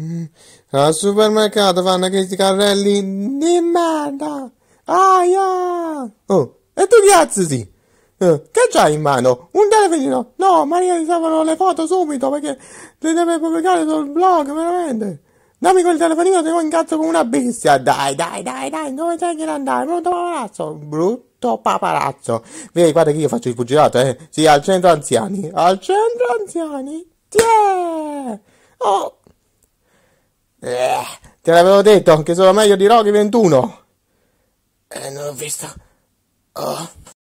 Al ah, supermercato fanno questi carrelli di merda! Aia! Oh, e tu chi cazzo sì? Eh, che c'hai in mano? Un telefonino? No, Maria ti servono le foto subito perché le deve pubblicare sul blog, veramente. Dammi quel telefonino, se lo incazzo come una bestia. Dai, dai, dai, dai, dove c'è che andare? Brutto paparazzo, brutto paparazzo. Vedi, guarda che io faccio il pugilato, eh. Sì, al centro anziani. Al centro anziani? Yeah! Eh, te l'avevo detto che sono meglio di Rocky 21. Eh, non ho visto. Oh.